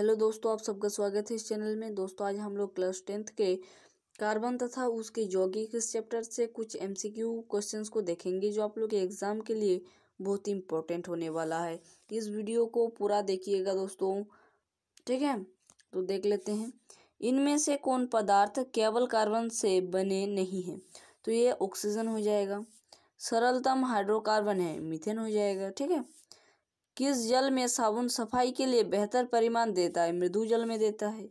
hello दोस्तों आप सबका स्वागत है इस चैनल में दोस्तों आज हम लोग क्लास टेंथ के कार्बन तथा उसके यौगिक इस चैप्टर से कुछ एमसीक्यू क्वेश्चंस को देखेंगे जो आप लोग के एग्ज़ाम के लिए बहुत ही इम्पोर्टेंट होने वाला है इस वीडियो को पूरा देखिएगा दोस्तों ठीक है तो देख लेते हैं इनमें से कौन पदार्थ केवल कार्बन से बने नहीं हैं तो ये ऑक्सीजन हो जाएगा सरलतम हाइड्रोकार्बन है मिथेन हो जाएगा ठीक है किस जल में साबुन सफाई के लिए बेहतर परिमाण देता है मृदु जल में देता है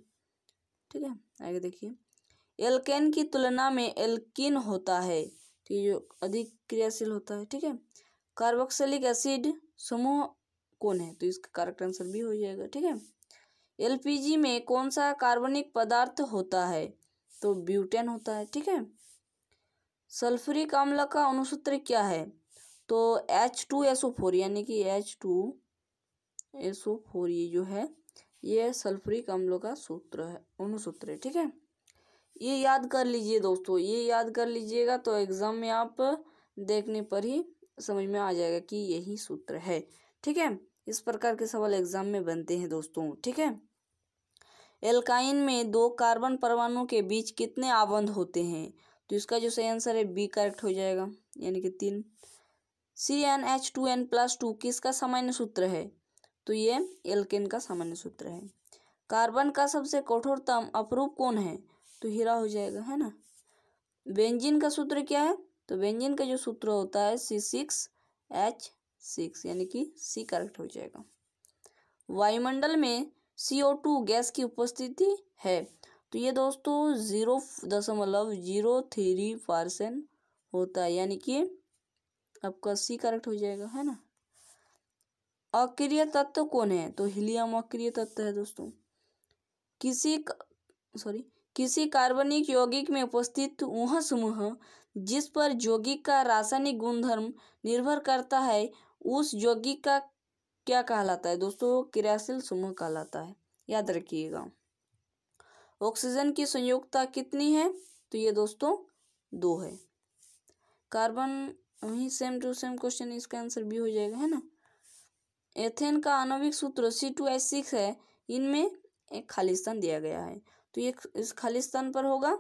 ठीक है आगे देखिए एल्केन की तुलना में एल्किन होता है ठीक तो जो अधिक क्रियाशील होता है ठीक है कार्बोक्सिलिक एसिड समूह कौन है तो इसका करेक्ट आंसर भी हो जाएगा ठीक है एलपीजी में कौन सा कार्बनिक पदार्थ होता है तो ब्यूटेन होता है ठीक है सल्फरिक अम्ल का अनुसूत्र क्या है तो H two S O four यानी कि H two S O four ये जो है ये सल्फरिक अम्ल का सूत्र है अणुसूत्र है ठीक है ये याद कर लीजिए दोस्तों ये याद कर लीजिएगा तो एग्ज़ाम में आप देखने पर ही समझ में आ जाएगा कि यही सूत्र है ठीक है इस प्रकार के सवाल एग्ज़ाम में बनते हैं दोस्तों ठीक है एल्काइन में दो कार्बन परमाणु के बीच कितने आबंध होते हैं तो इसका जो सही आंसर है बी करेक्ट हो जाएगा यानी कि तीन C N H two N plus two किसका सामान्य सूत्र है तो ये एल्केन का सामान्य सूत्र है कार्बन का सबसे कठोरतम अपरूप कौन है तो हीरा हो जाएगा है ना बेंजीन का सूत्र क्या है तो बेंजीन का जो सूत्र होता है सी सिक्स एच सिक्स यानी कि सी करेक्ट हो जाएगा वायुमंडल में सी ओ टू गैस की उपस्थिति है तो ये दोस्तों ज़ीरो दशमलव जीरो थ्री परसेंट होता है यानी कि आपका सी करेक्ट हो जाएगा है ना अक्रिय तत्व तो कौन है तो हीलियम अक्रिय तत्व तो है दोस्तों किसी सॉरी किसी कार्बनिक यौगिक में उपस्थित वह समूह जिस पर यौगिक का रासायनिक गुणधर्म निर्भर करता है उस यौगिक का क्या कहलाता है दोस्तों क्रियाशील समूह कहलाता है याद रखिएगा ऑक्सीजन की संयुक्तता कितनी है तो ये दोस्तों दो है कार्बन वहीं सेम टू सेम क्वेश्चन इसका आंसर भी हो जाएगा है ना एथेन का आणविक सूत्र सी टू एस सिक्स है इनमें एक खाली स्थान दिया गया है तो ये इस खाली स्थान पर होगा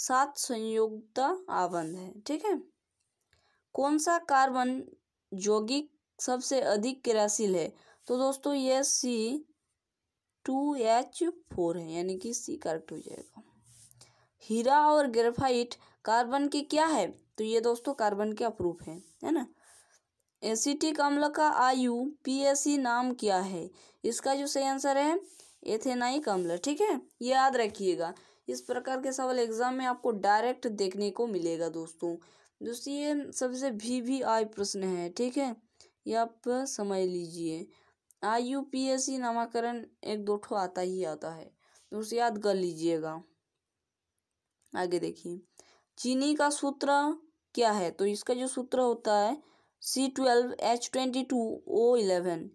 सात संयोगता आबंध है ठीक है कौन सा कार्बन यौगिक सबसे अधिक क्रियाशील है तो दोस्तों ये सी टू एच फोर है यानी कि सी करेक्ट हो जाएगा हीरा और ग्रेफाइट कार्बन के क्या है तो ये दोस्तों कार्बन के अप्रूप है है ना एसिटिक अम्ल का आयु पी नाम क्या है इसका जो सही आंसर है एथेनाइक अम्ल ठीक है ये याद रखिएगा इस प्रकार के सवाल एग्जाम में आपको डायरेक्ट देखने को मिलेगा दोस्तों दोस्तों ये सबसे भी भी आय प्रश्न है ठीक है ये आप समझ लीजिए आयु पी एस सी नामाकरण एक दो ठो आता ही आता है दोस्तों याद कर लीजिएगा आगे देखिए चीनी का सूत्र क्या है तो इसका जो सूत्र होता है C twelve H twenty two O eleven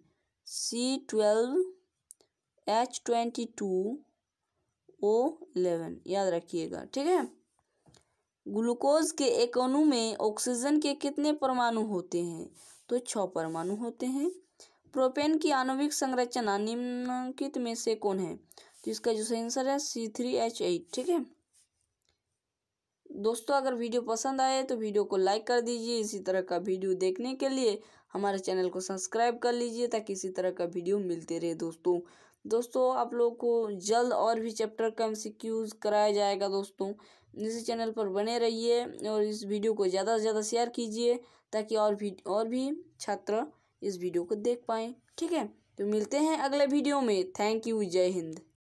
C twelve H twenty two O eleven याद रखिएगा ठीक है ग्लूकोज के एक अणु में ऑक्सीजन के कितने परमाणु होते हैं तो छः परमाणु होते हैं प्रोपेन की आणविक संरचना निम्नांकित में से कौन है तो इसका जो सेंसर आंसर है सी थ्री एच एट ठीक है दोस्तों अगर वीडियो पसंद आए तो वीडियो को लाइक कर दीजिए इसी तरह का वीडियो देखने के लिए हमारे चैनल को सब्सक्राइब कर लीजिए ताकि इसी तरह का वीडियो मिलते रहे दोस्तों दोस्तों आप लोग को जल्द और भी चैप्टर का एमसीक्यूज कराया जाएगा दोस्तों इसी चैनल पर बने रहिए और इस वीडियो को ज़्यादा से ज़्यादा शेयर कीजिए ताकि और भी और भी छात्र इस वीडियो को देख पाएँ ठीक है तो मिलते हैं अगले वीडियो में थैंक यू जय हिंद